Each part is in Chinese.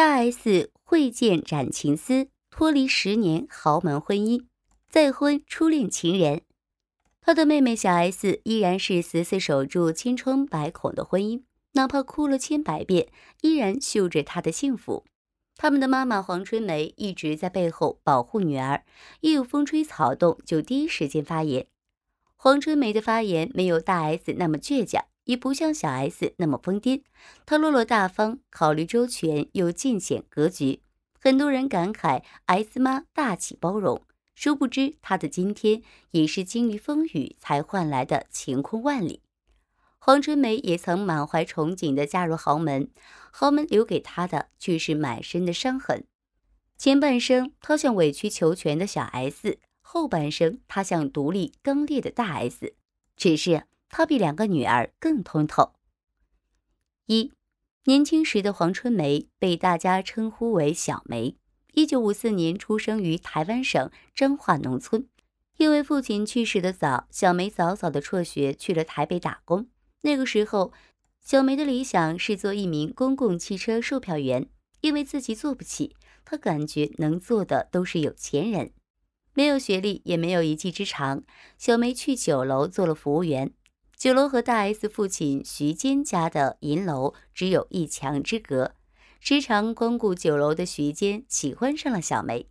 大 S 会见展情思，脱离十年豪门婚姻，再婚初恋情人。她的妹妹小 S 依然是死死守住千疮百孔的婚姻，哪怕哭了千百遍，依然秀着她的幸福。他们的妈妈黄春梅一直在背后保护女儿，一有风吹草动就第一时间发言。黄春梅的发言没有大 S 那么倔强。也不像小 S 那么疯癫，她落落大方，考虑周全，又尽显格局。很多人感慨 S 妈大气包容，殊不知她的今天也是经历风雨才换来的晴空万里。黄春梅也曾满怀憧憬地嫁入豪门，豪门留给她的却是满身的伤痕。前半生她像委曲求全的小 S，后半生她像独立刚烈的大 S。只是。她比两个女儿更通透。一，年轻时的黄春梅被大家称呼为小梅。一九五四年出生于台湾省彰化农村，因为父亲去世的早，小梅早早的辍学去了台北打工。那个时候，小梅的理想是做一名公共汽车售票员，因为自己做不起，她感觉能做的都是有钱人。没有学历，也没有一技之长，小梅去酒楼做了服务员。酒楼和大 S 父亲徐坚家的银楼只有一墙之隔，时常光顾酒楼的徐坚喜欢上了小梅。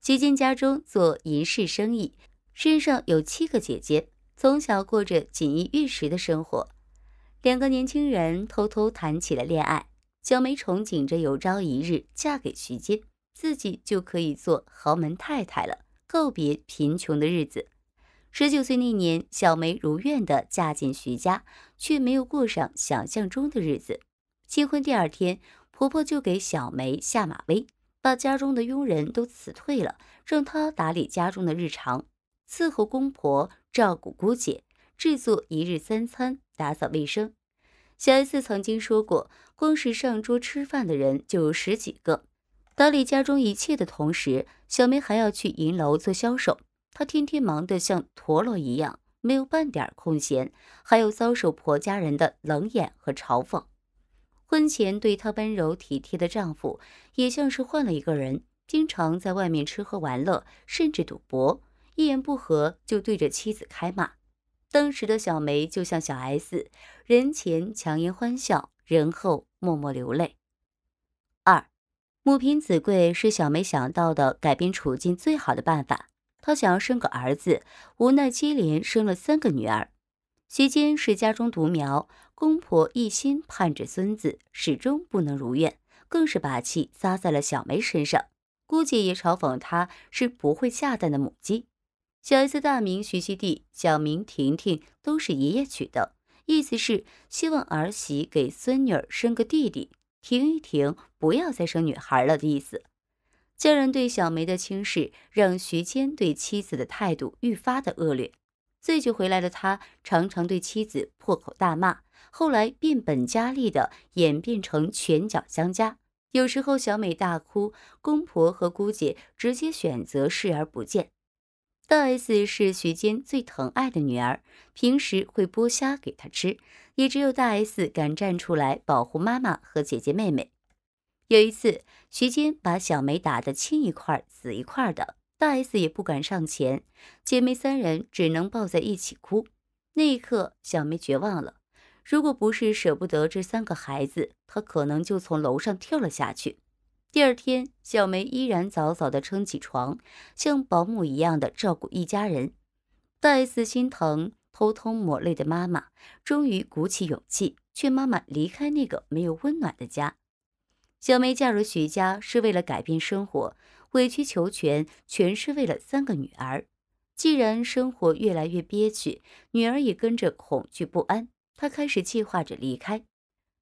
徐坚家中做银饰生意，身上有七个姐姐，从小过着锦衣玉食的生活。两个年轻人偷偷谈起了恋爱，小梅憧憬着有朝一日嫁给徐坚，自己就可以做豪门太太了，告别贫穷的日子。十九岁那年，小梅如愿的嫁进徐家，却没有过上想象中的日子。新婚第二天，婆婆就给小梅下马威，把家中的佣人都辞退了，让她打理家中的日常，伺候公婆，照顾姑姐，制作一日三餐，打扫卫生。小 S 曾经说过，光是上桌吃饭的人就有十几个。打理家中一切的同时，小梅还要去银楼做销售。她天天忙得像陀螺一样，没有半点空闲，还有遭受婆家人的冷眼和嘲讽。婚前对她温柔体贴的丈夫，也像是换了一个人，经常在外面吃喝玩乐，甚至赌博，一言不合就对着妻子开骂。当时的小梅就像小 S，人前强颜欢笑，人后默默流泪。二，母凭子贵是小梅想到的改变处境最好的办法。她想要生个儿子，无奈接连生了三个女儿。席间是家中独苗，公婆一心盼着孙子，始终不能如愿，更是把气撒在了小梅身上。姑姐也嘲讽她是不会下蛋的母鸡。小 S 大名徐熙娣，小名婷婷，都是爷爷取的，意思是希望儿媳给孙女儿生个弟弟，停一停，不要再生女孩了的意思。家人对小梅的轻视，让徐坚对妻子的态度愈发的恶劣。醉酒回来的他，常常对妻子破口大骂。后来变本加厉的演变成拳脚相加。有时候小美大哭，公婆和姑姐直接选择视而不见。大 S 是徐坚最疼爱的女儿，平时会剥虾给她吃，也只有大 S 敢站出来保护妈妈和姐姐妹妹。有一次，徐坚把小梅打得青一块紫一块的，大 S 也不敢上前，姐妹三人只能抱在一起哭。那一刻，小梅绝望了，如果不是舍不得这三个孩子，她可能就从楼上跳了下去。第二天，小梅依然早早的撑起床，像保姆一样的照顾一家人。大 S 心疼，偷偷抹泪的妈妈，终于鼓起勇气劝妈妈离开那个没有温暖的家。小梅嫁入徐家是为了改变生活，委曲求全，全是为了三个女儿。既然生活越来越憋屈，女儿也跟着恐惧不安。她开始计划着离开。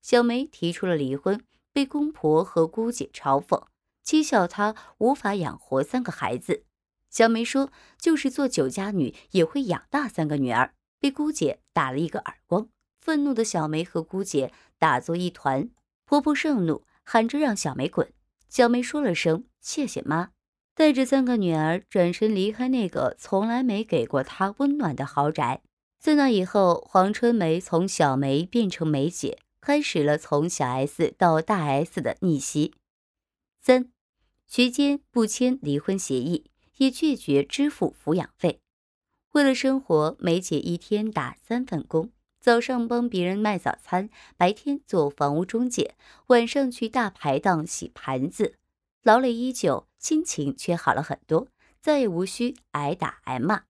小梅提出了离婚，被公婆和姑姐嘲讽、讥笑，她无法养活三个孩子。小梅说：“就是做酒家女，也会养大三个女儿。”被姑姐打了一个耳光，愤怒的小梅和姑姐打作一团。婆婆盛怒。喊着让小梅滚，小梅说了声谢谢妈，带着三个女儿转身离开那个从来没给过她温暖的豪宅。自那以后，黄春梅从小梅变成梅姐，开始了从小 S 到大 S 的逆袭。三，徐坚不签离婚协议，也拒绝支付抚养费。为了生活，梅姐一天打三份工。早上帮别人卖早餐，白天做房屋中介，晚上去大排档洗盘子，劳累依旧，心情却好了很多，再也无需挨打挨骂。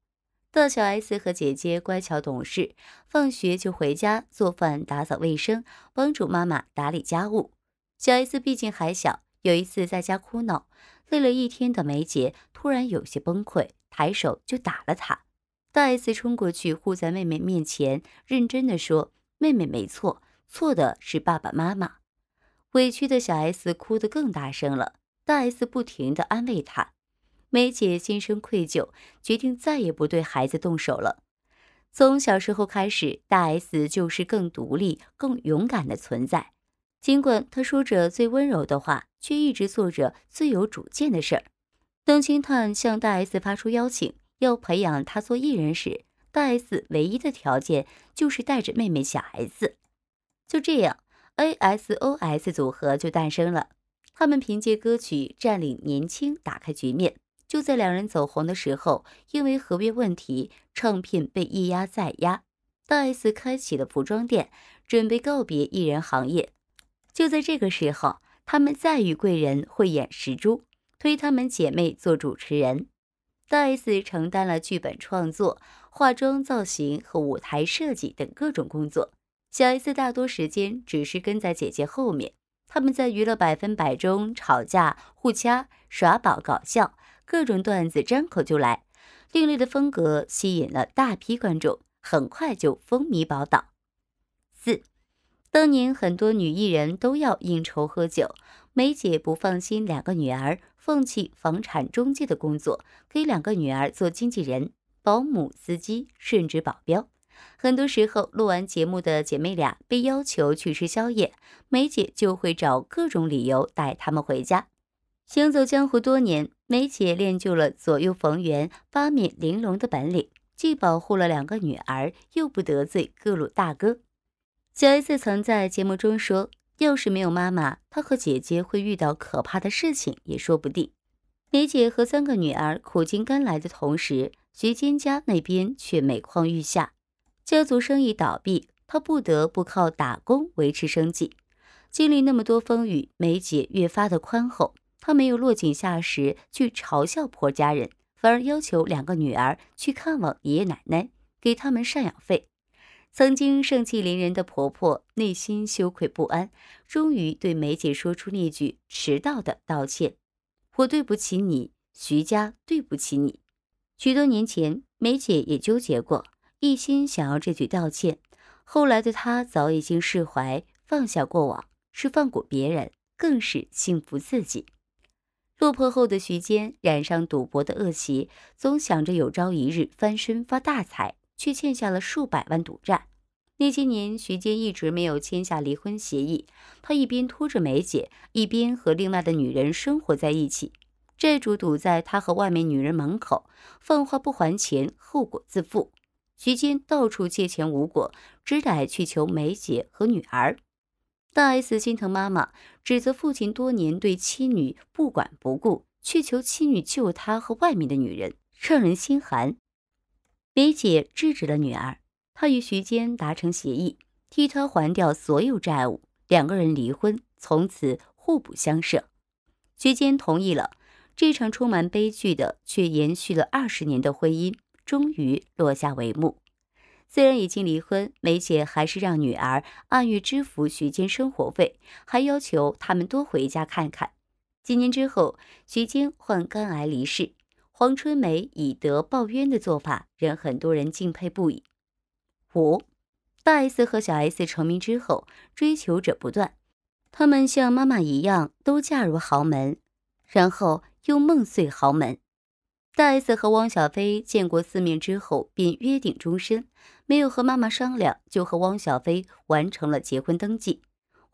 大小 S 和姐姐乖巧懂事，放学就回家做饭、打扫卫生，帮助妈妈打理家务。小 S 毕竟还小，有一次在家哭闹，累了一天的梅姐突然有些崩溃，抬手就打了她。大 S 冲过去护在妹妹面前，认真的说：“妹妹没错，错的是爸爸妈妈。”委屈的小 S 哭得更大声了。大 S 不停的安慰她。梅姐心生愧疚，决定再也不对孩子动手了。从小时候开始，大 S 就是更独立、更勇敢的存在。尽管她说着最温柔的话，却一直做着最有主见的事儿。邓芯探向大 S 发出邀请。要培养他做艺人时，大 S 唯一的条件就是带着妹妹小 S。就这样，A S O S 组合就诞生了。他们凭借歌曲占领年轻，打开局面。就在两人走红的时候，因为合约问题，唱片被一压再压。大 S 开启了服装店，准备告别艺人行业。就在这个时候，他们再遇贵人慧眼识珠，推他们姐妹做主持人。大 S 承担了剧本创作、化妆造型和舞台设计等各种工作，小 S 大多时间只是跟在姐姐后面。他们在娱乐百分百中吵架、互掐、耍宝、搞笑，各种段子张口就来，另类的风格吸引了大批观众，很快就风靡宝岛。四，当年很多女艺人都要应酬喝酒，梅姐不放心两个女儿。放弃房产中介的工作，给两个女儿做经纪人、保姆、司机，甚至保镖。很多时候录完节目的姐妹俩被要求去吃宵夜，梅姐就会找各种理由带她们回家。行走江湖多年，梅姐练就了左右逢源、八面玲珑的本领，既保护了两个女儿，又不得罪各路大哥。小 S 曾在节目中说。要是没有妈妈，她和姐姐会遇到可怕的事情，也说不定。梅姐和三个女儿苦尽甘来的同时，徐坚家那边却每况愈下，家族生意倒闭，她不得不靠打工维持生计。经历那么多风雨，梅姐越发的宽厚，她没有落井下石去嘲笑婆家人，反而要求两个女儿去看望爷爷奶奶，给他们赡养费。曾经盛气凌人的婆婆内心羞愧不安，终于对梅姐说出那句迟到的道歉：“我对不起你，徐家对不起你。”许多年前，梅姐也纠结过，一心想要这句道歉。后来的她早已经释怀，放下过往，是放过别人，更是幸福自己。落魄后的徐坚染上赌博的恶习，总想着有朝一日翻身发大财。却欠下了数百万赌债。那些年，徐坚一直没有签下离婚协议，他一边拖着梅姐，一边和另外的女人生活在一起。债主堵在他和外面女人门口，放话不还钱，后果自负。徐坚到处借钱无果，只得去求梅姐和女儿。大 S 心疼妈妈，指责父亲多年对妻女不管不顾，去求妻女救他和外面的女人，让人心寒。梅姐制止了女儿，她与徐坚达成协议，替他还掉所有债务，两个人离婚，从此互不相涉。徐坚同意了，这场充满悲剧的却延续了二十年的婚姻终于落下帷幕。虽然已经离婚，梅姐还是让女儿按月支付徐坚生活费，还要求他们多回家看看。几年之后，徐坚患肝癌离世。黄春梅以德报怨的做法，让很多人敬佩不已。五，大 S 和小 S 成名之后，追求者不断。他们像妈妈一样，都嫁入豪门，然后又梦碎豪门。大 S 和汪小菲见过四面之后，便约定终身，没有和妈妈商量，就和汪小菲完成了结婚登记。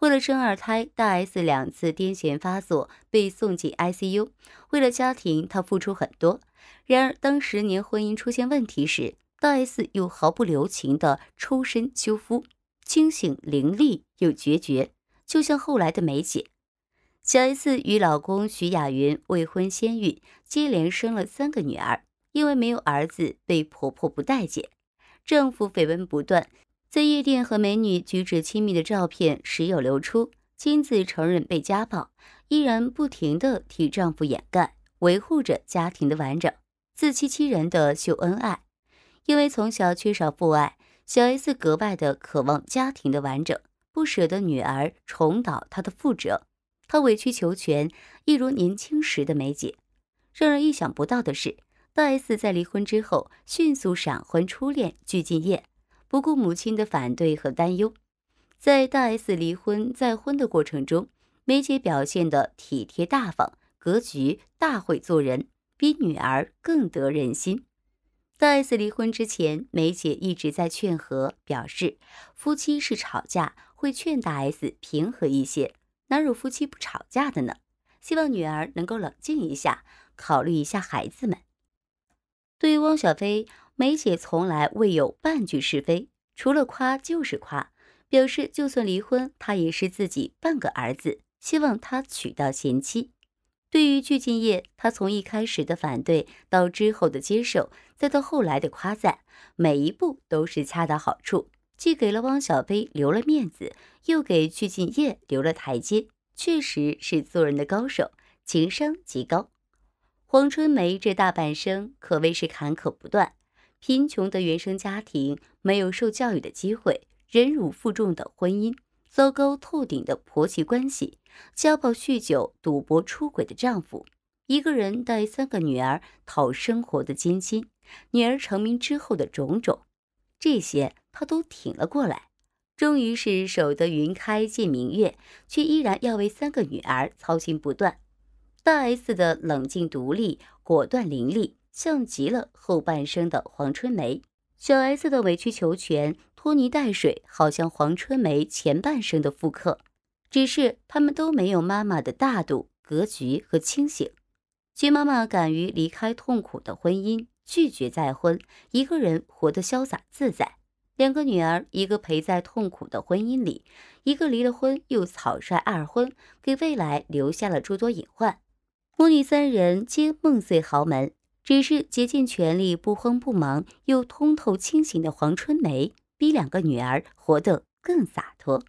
为了生二胎，大 S 两次癫痫发作被送进 ICU。为了家庭，她付出很多。然而，当十年婚姻出现问题时，大 S 又毫不留情地抽身修夫，清醒、凌厉又决绝，就像后来的梅姐。小 S 与老公徐亚云未婚先孕，接连生了三个女儿，因为没有儿子，被婆婆不待见，丈夫绯闻不断。在夜店和美女举止亲密的照片时有流出，亲自承认被家暴，依然不停的替丈夫掩盖，维护着家庭的完整，自欺欺人的秀恩爱。因为从小缺少父爱，小 S 格外的渴望家庭的完整，不舍得女儿重蹈她的覆辙，他委曲求全，一如年轻时的梅姐。让人意想不到的是，大 S 在离婚之后迅速闪婚初恋具婧祎。不顾母亲的反对和担忧，在大 S 离婚再婚的过程中，梅姐表现的体贴大方，格局大，会做人，比女儿更得人心。大 S 离婚之前，梅姐一直在劝和，表示夫妻是吵架，会劝大 S 平和一些。哪有夫妻不吵架的呢？希望女儿能够冷静一下，考虑一下孩子们。对于汪小菲。梅姐从来未有半句是非，除了夸就是夸，表示就算离婚，她也是自己半个儿子，希望他娶到贤妻。对于具俊晔，他从一开始的反对，到之后的接受，再到后来的夸赞，每一步都是恰到好处，既给了汪小菲留了面子，又给具俊晔留了台阶，确实是做人的高手，情商极高。黄春梅这大半生可谓是坎坷不断。贫穷的原生家庭，没有受教育的机会，忍辱负重的婚姻，糟糕透顶的婆媳关系，家暴、酗酒、赌博、出轨的丈夫，一个人带三个女儿讨生活的艰辛，女儿成名之后的种种，这些她都挺了过来。终于是守得云开见明月，却依然要为三个女儿操心不断。大 S 的冷静、独立、果断、凌厉。像极了后半生的黄春梅，小 S 的委曲求全、拖泥带水，好像黄春梅前半生的复刻。只是他们都没有妈妈的大度、格局和清醒。徐妈妈敢于离开痛苦的婚姻，拒绝再婚，一个人活得潇洒自在。两个女儿，一个陪在痛苦的婚姻里，一个离了婚又草率二婚，给未来留下了诸多隐患。母女三人皆梦碎豪门。只是竭尽全力、不慌不忙又通透清醒的黄春梅，比两个女儿活得更洒脱。